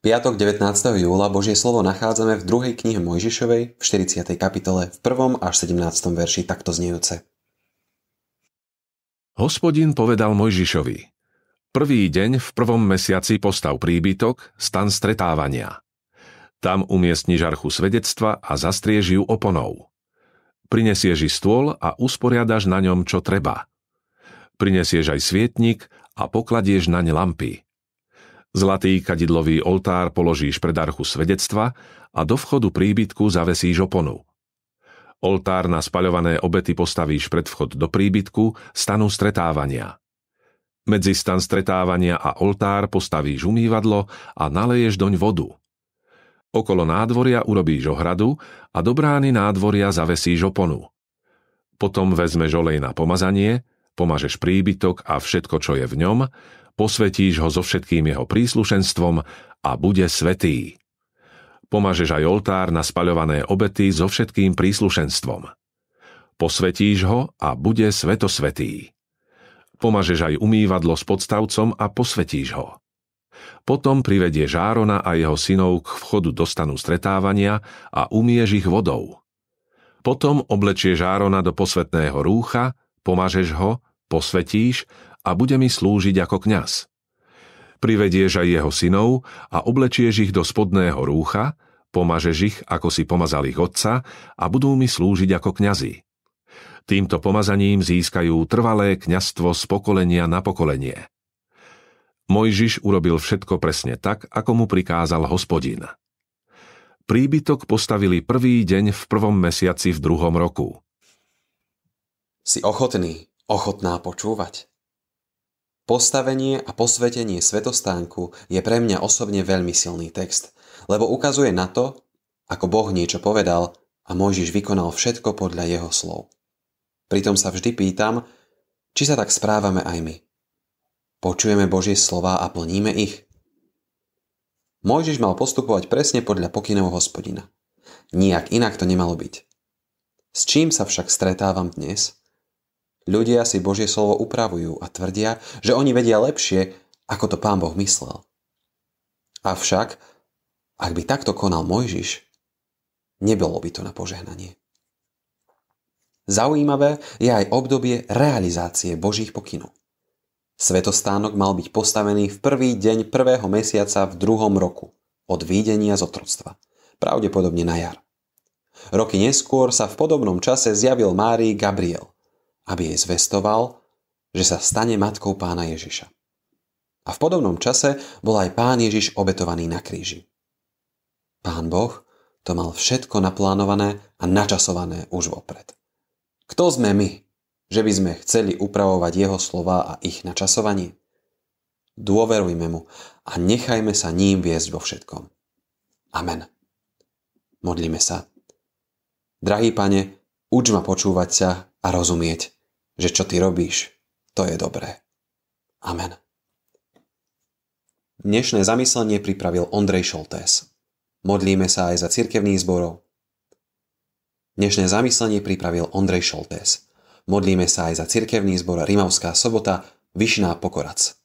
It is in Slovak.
Piatok 19. júla Božie slovo nachádzame v druhej knihe Mojžišovej v 40. kapitole v 1. až 17. verši takto znejúce. Hospodin povedal Mojžišovi, prvý deň v prvom mesiaci postav príbytok, stan stretávania. Tam umiestni žarchu svedectva a zastriež ju oponou. Prinesieš i stôl a usporiadaš na ňom, čo treba. Prinesieš aj svietnik a pokladieš naň lampy. Zlatý kadidlový oltár položíš pred archu svedectva a do vchodu príbytku zavesíš oponu. Oltár na spaľované obety postavíš pred vchod do príbytku stanu stretávania. Medzi stan stretávania a oltár postavíš umývadlo a naleješ doň vodu. Okolo nádvoria urobíš ohradu a do brány nádvoria zavesíš oponu. Potom vezme žolej na pomazanie, pomažeš príbytok a všetko, čo je v ňom, posvetíš ho so všetkým jeho príslušenstvom a bude svetý. Pomažeš aj oltár na spaľované obety so všetkým príslušenstvom. Posvetíš ho a bude svetosvetý. Pomažeš aj umývadlo s podstavcom a posvetíš ho. Potom privedie Žárona a jeho synov k vchodu do stanu stretávania a umieš ich vodou. Potom oblečie Žárona do posvetného rúcha, pomažeš ho, posvetíš a bude mi slúžiť ako kňaz. Privedieš aj jeho synov a oblečieš ich do spodného rúcha, pomažeš ich, ako si pomazal ich otca a budú mi slúžiť ako kňazi. Týmto pomazaním získajú trvalé kňastvo z pokolenia na pokolenie. Mojžiš urobil všetko presne tak, ako mu prikázal hospodin. Príbytok postavili prvý deň v prvom mesiaci v druhom roku. Si ochotný, ochotná počúvať? Postavenie a posvetenie svetostánku je pre mňa osobne veľmi silný text, lebo ukazuje na to, ako Boh niečo povedal a Mojžiš vykonal všetko podľa jeho slov. Pritom sa vždy pýtam, či sa tak správame aj my. Počujeme Božie slova a plníme ich? Mojžiš mal postupovať presne podľa pokynov hospodina. Nijak inak to nemalo byť. S čím sa však stretávam dnes – Ľudia si Božie slovo upravujú a tvrdia, že oni vedia lepšie, ako to pán Boh myslel. Avšak, ak by takto konal Mojžiš, nebolo by to na požehnanie. Zaujímavé je aj obdobie realizácie Božích pokynov. Svetostánok mal byť postavený v prvý deň prvého mesiaca v druhom roku od výdenia z otroctva, pravdepodobne na jar. Roky neskôr sa v podobnom čase zjavil Mári Gabriel, aby jej zvestoval, že sa stane matkou pána Ježiša. A v podobnom čase bol aj pán Ježiš obetovaný na kríži. Pán Boh to mal všetko naplánované a načasované už vopred. Kto sme my, že by sme chceli upravovať jeho slova a ich načasovanie? Dôverujme mu a nechajme sa ním viesť vo všetkom. Amen. Modlíme sa. Drahý pane, uč ma počúvať sa a rozumieť že čo ty robíš, to je dobré. Amen. Dnešné zamyslenie pripravil Ondrej Šoltés. Modlíme sa aj za cirkevných zborov. Dnešné zamyslenie pripravil Ondrej Šoltés. Modlíme sa aj za cirkevný zbor Rimavská sobota Vyšná Pokorac.